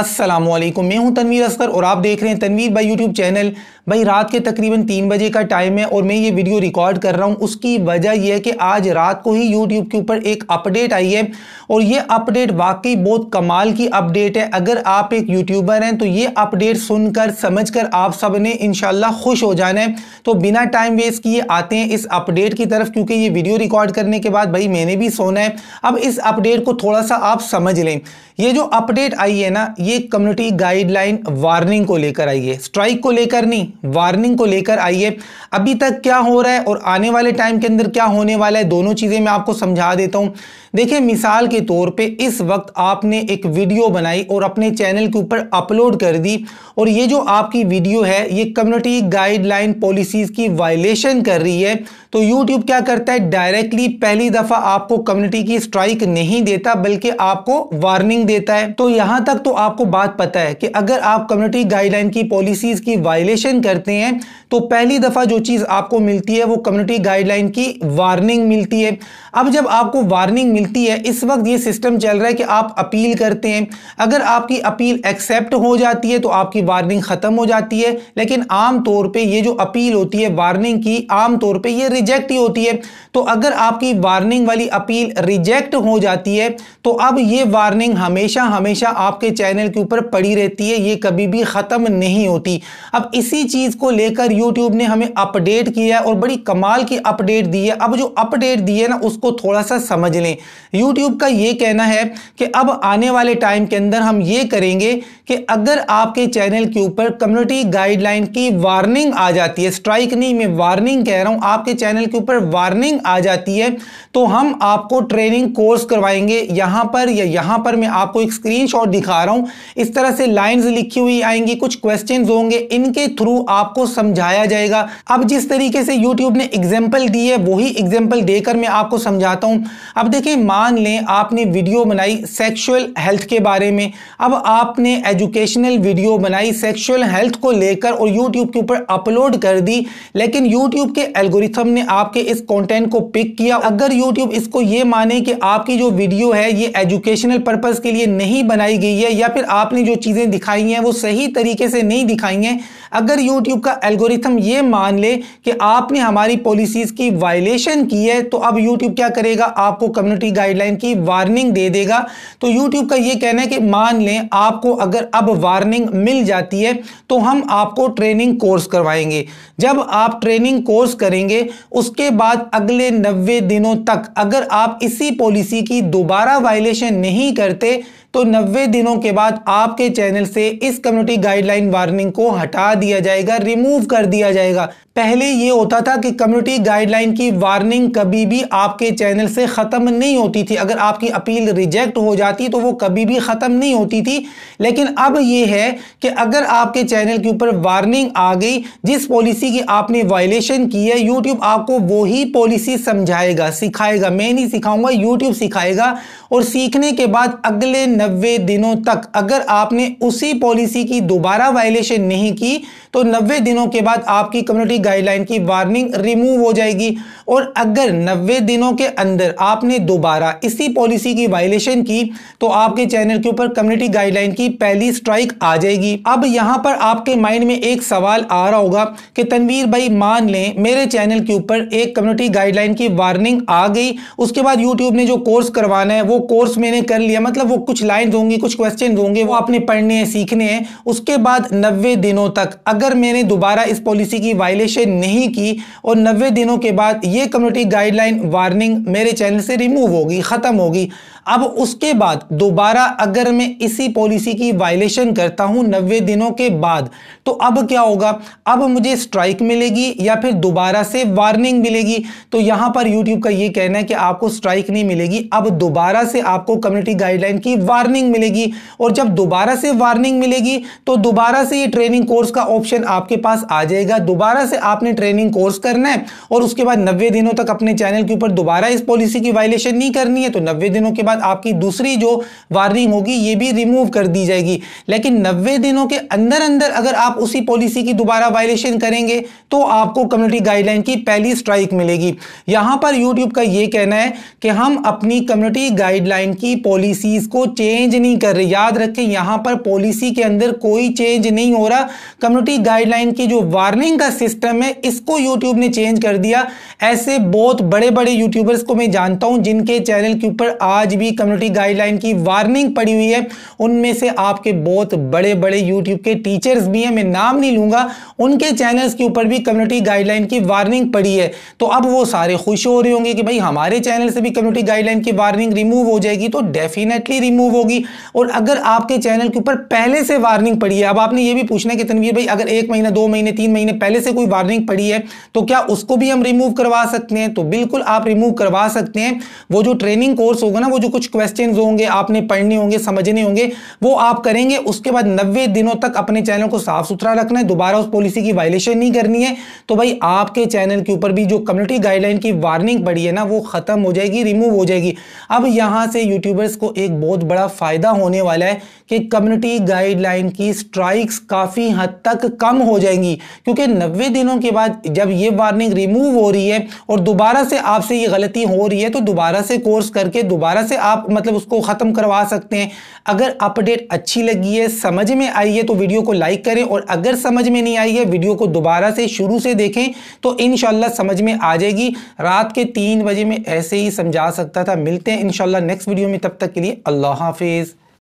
असलम मैं हूं तनवीर असगर और आप देख रहे हैं तनवीर भाई यूट्यूब चैनल भाई रात के तकरीबन तीन बजे का टाइम है और मैं ये वीडियो रिकॉर्ड कर रहा हूं उसकी वजह यह है कि आज रात को ही यूट्यूब के ऊपर एक अपडेट आई है और ये अपडेट वाकई बहुत कमाल की अपडेट है अगर आप एक यूट्यूबर हैं तो ये अपडेट सुनकर समझ कर आप सब ने इनशाला खुश हो जाना है तो बिना टाइम वेस्ट किए आते हैं इस अपडेट की तरफ क्योंकि ये वीडियो रिकॉर्ड करने के बाद भाई मैंने भी सोना है अब इस अपडेट को थोड़ा सा आप समझ लें ये जो अपडेट आई है ना ये कम्युनिटी गाइडलाइन वार्निंग को लेकर आई है स्ट्राइक को लेकर नहीं वार्निंग को लेकर आई है अभी तक क्या हो रहा है और आने वाले टाइम के अंदर क्या होने वाला है दोनों चीज़ें मैं आपको समझा देता हूं देखिए मिसाल के तौर पे इस वक्त आपने एक वीडियो बनाई और अपने चैनल के ऊपर अपलोड कर दी और ये जो आपकी वीडियो है ये कम्युनिटी गाइडलाइन पॉलिसीज़ की वायलेशन कर रही है तो यूट्यूब क्या करता है डायरेक्टली पहली दफ़ा आपको कम्युनिटी की स्ट्राइक नहीं देता बल्कि आपको वार्निंग देता है तो यहाँ तक तो आपको बात पता है कि अगर आप कम्युनिटी गाइडलाइन की पॉलिसीज़ की वायलेशन करते हैं तो पहली दफ़ा जो चीज़ आपको मिलती है वो कम्युनिटी गाइडलाइन की वार्निंग मिलती है अब जब आपको वार्निंग मिलती है इस वक्त ये सिस्टम चल रहा है कि आप अपील करते हैं अगर आपकी अपील एक्सेप्ट हो जाती है तो आपकी वार्निंग ख़त्म हो जाती है लेकिन आम तौर पे ये जो अपील होती है वार्निंग की आम तौर पे ये रिजेक्ट ही होती है तो अगर आपकी वार्निंग वाली अपील रिजेक्ट हो जाती है तो अब ये वार्निंग हमेशा हमेशा आपके चैनल के ऊपर पड़ी रहती है ये कभी भी ख़त्म नहीं होती अब इसी चीज़ को लेकर यूट्यूब ने हमें अपडेट किया है और बड़ी कमाल की अपडेट दी है अब जो अपडेट दी है ना उसको थोड़ा सा समझ लें यूट्यूब का ये कहना है कि अब आने वाले टाइम के अंदर हम ये करेंगे कि अगर आपके चैनल के ऊपर कम्युनिटी गाइडलाइन की वार्निंग आ जाती है स्ट्राइक नहीं मैं वार्निंग कह रहा हूं आपके चैनल के ऊपर वार्निंग आ जाती है तो हम आपको ट्रेनिंग कोर्स करवाएंगे यहां पर या यहां पर मैं आपको एक स्क्रीनशॉट दिखा रहा हूं इस तरह से लाइंस लिखी हुई आएंगी कुछ क्वेश्चन होंगे इनके थ्रू आपको समझाया जाएगा अब जिस तरीके से यूट्यूब ने एग्जाम्पल दी है वही एग्जाम्पल देकर मैं आपको समझाता हूं अब देखिए मान लें आपने वीडियो बनाई सेक्शुअल हेल्थ के बारे में अब आपने एजुकेशनल वीडियो बनाई सेक्सुअल हेल्थ को लेकर और यूट्यूब के ऊपर अपलोड कर दी लेकिन यूट्यूब के एल्गोरिथम ने आपके इस कंटेंट को पिक किया अगर यूट्यूब इसको ये माने कि आपकी जो वीडियो है ये एजुकेशनल पर्पज के लिए नहीं बनाई गई है या फिर आपने जो चीज़ें दिखाई हैं वो सही तरीके से नहीं दिखाई हैं अगर यूट्यूब का एल्गोरिथम ये मान ले कि आपने हमारी पॉलिसीज़ की वायलेशन की है तो अब यूट्यूब क्या करेगा आपको कम्युनिटी गाइडलाइन की वार्निंग दे देगा तो यूट्यूब का ये कहना है कि मान लें आपको अगर अब वार्निंग मिल जाती है तो हम आपको ट्रेनिंग कोर्स करवाएंगे जब आप ट्रेनिंग कोर्स करेंगे उसके बाद अगले नब्बे दिनों तक अगर आप इसी पॉलिसी की दोबारा वायलेशन नहीं करते तो 90 दिनों के बाद आपके चैनल से इस कम्युनिटी गाइडलाइन वार्निंग को हटा दिया जाएगा रिमूव कर दिया जाएगा पहले ये होता था कि कम्युनिटी गाइडलाइन की वार्निंग कभी भी आपके चैनल से ख़त्म नहीं होती थी अगर आपकी अपील रिजेक्ट हो जाती तो वो कभी भी ख़त्म नहीं होती थी लेकिन अब ये है कि अगर आपके चैनल के ऊपर वार्निंग आ गई जिस पॉलिसी की आपने वायलेशन की है यूट्यूब आपको वही पॉलिसी समझाएगा सिखाएगा मैं नहीं सिखाऊंगा यूट्यूब सिखाएगा और सीखने के बाद अगले नब्बे दिनों तक अगर आपने उसी पॉलिसी की दोबारा वायलेशन नहीं की तो नब्बे दिनों के बाद आपकी कम्युनिटी गाइडलाइन की वार्निंग रिमूव हो जाएगी और अगर नब्बे दिनों के अंदर आपने दोबारा इसी पॉलिसी की वायलेशन की तो आपके चैनल के ऊपर कम्युनिटी गाइडलाइन की पहली स्ट्राइक आ जाएगी अब यहाँ पर आपके माइंड में एक सवाल आ रहा होगा कि तनवीर भाई मान लें मेरे चैनल के ऊपर एक कम्युनिटी गाइडलाइन की वार्निंग आ गई उसके बाद यूट्यूब ने जो कोर्स करवाना है वो कोर्स मैंने कर लिया मतलब वो कुछ हेडलाइन दूंगी कुछ क्वेश्चन दूंगी वो आपने पढ़ने हैं सीखने हैं उसके बाद नब्बे दिनों तक अगर मैंने दोबारा इस पॉलिसी की वायलेशन नहीं की और नब्बे दिनों के बाद ये कम्युनिटी गाइडलाइन वार्निंग मेरे चैनल से रिमूव होगी ख़त्म होगी अब उसके बाद दोबारा अगर मैं इसी पॉलिसी की वायलेशन करता हूँ नब्बे दिनों के बाद तो अब क्या होगा अब मुझे स्ट्राइक मिलेगी या फिर दोबारा से वार्निंग मिलेगी तो यहाँ पर यूट्यूब का ये कहना है कि आपको स्ट्राइक नहीं मिलेगी अब दोबारा से आपको कम्युनिटी गाइडलाइन की वार्निंग वार्निंग मिलेगी और जब दोबारा से वार्निंग मिलेगी तो दोबारा से ये ट्रेनिंग कोर्स का ऑप्शन आपके पास आ जाएगा दोबारा से आपने ट्रेनिंग कोर्स करना है और उसके बाद नब्बे दिनों तक अपने चैनल के ऊपर दोबारा इस पॉलिसी की वायलेशन नहीं करनी है तो नब्बे दिनों के बाद आपकी दूसरी जो वार्निंग होगी ये भी रिमूव कर दी जाएगी लेकिन नब्बे दिनों के अंदर अंदर अगर आप उसी पॉलिसी की दोबारा वायलेशन करेंगे तो आपको कम्युनिटी गाइडलाइन की पहली स्ट्राइक मिलेगी यहां पर यूट्यूब का यह कहना है कि हम अपनी कम्युनिटी गाइडलाइन की पॉलिसीज को चेंज चेंज नहीं कर रही याद रखें यहां पर पॉलिसी के अंदर कोई चेंज नहीं हो रहा कम्युनिटी गाइडलाइन की जो वार्निंग का सिस्टम है इसको यूट्यूब ने चेंज कर दिया ऐसे बहुत बड़े बड़े यूट्यूबर्स को मैं जानता हूं जिनके चैनल के ऊपर आज भी कम्युनिटी गाइडलाइन की वार्निंग पड़ी हुई है उनमें से आपके बहुत बड़े बड़े यूट्यूब के टीचर्स भी हैं मैं नाम नहीं लूंगा उनके चैनल्स के ऊपर भी कम्युनिटी गाइडलाइन की वार्निंग पड़ी है तो अब वो सारे खुश हो रहे होंगे कि भाई हमारे चैनल से भी कम्युनिटी गाइडलाइन की वार्निंग रिमूव हो जाएगी तो डेफिनेटली रिमूव होगी और अगर आपके चैनल के ऊपर पहले से वार्निंग पड़ी है अब आपने ये भी पूछना है कि तनवीर भाई अगर एक महीना दो महीने तीन महीने पहले से कोई वार्निंग पड़ी है तो क्या उसको भी हम रिमूव करवा सकते हैं तो बिल्कुल आप रिमूव करवा सकते हैं वो जो ट्रेनिंग कोर्स होगा ना वो जो कुछ क्वेश्चन होंगे आपने पढ़ने होंगे समझने होंगे वो आप करेंगे उसके बाद नब्बे दिनों तक अपने चैनल को साफ सुथरा रखना है दोबारा उस पॉलिसी की वायलेशन नहीं करनी है तो भाई आपके चैनल के ऊपर भी जो कम्युनिटी गाइडलाइन की वार्निंग पड़ी है ना वो खत्म हो जाएगी रिमूव हो जाएगी अब यहां से यूट्यूबर्स को एक बहुत बड़ा फ़ायदा होने वाला है कि कम्युनिटी गाइडलाइन की स्ट्राइक्स काफ़ी हद तक कम हो जाएंगी क्योंकि 90 दिनों के बाद जब ये वार्निंग रिमूव हो रही है और दोबारा से आपसे ये गलती हो रही है तो दोबारा से कोर्स करके दोबारा से आप मतलब उसको ख़त्म करवा सकते हैं अगर अपडेट अच्छी लगी है समझ में आई है तो वीडियो को लाइक करें और अगर समझ में नहीं आई है वीडियो को दोबारा से शुरू से देखें तो इन समझ में आ जाएगी रात के तीन बजे में ऐसे ही समझा सकता था मिलते हैं इनशाला नेक्स्ट वीडियो में तब तक के लिए अल्लाह हाफ Hafiz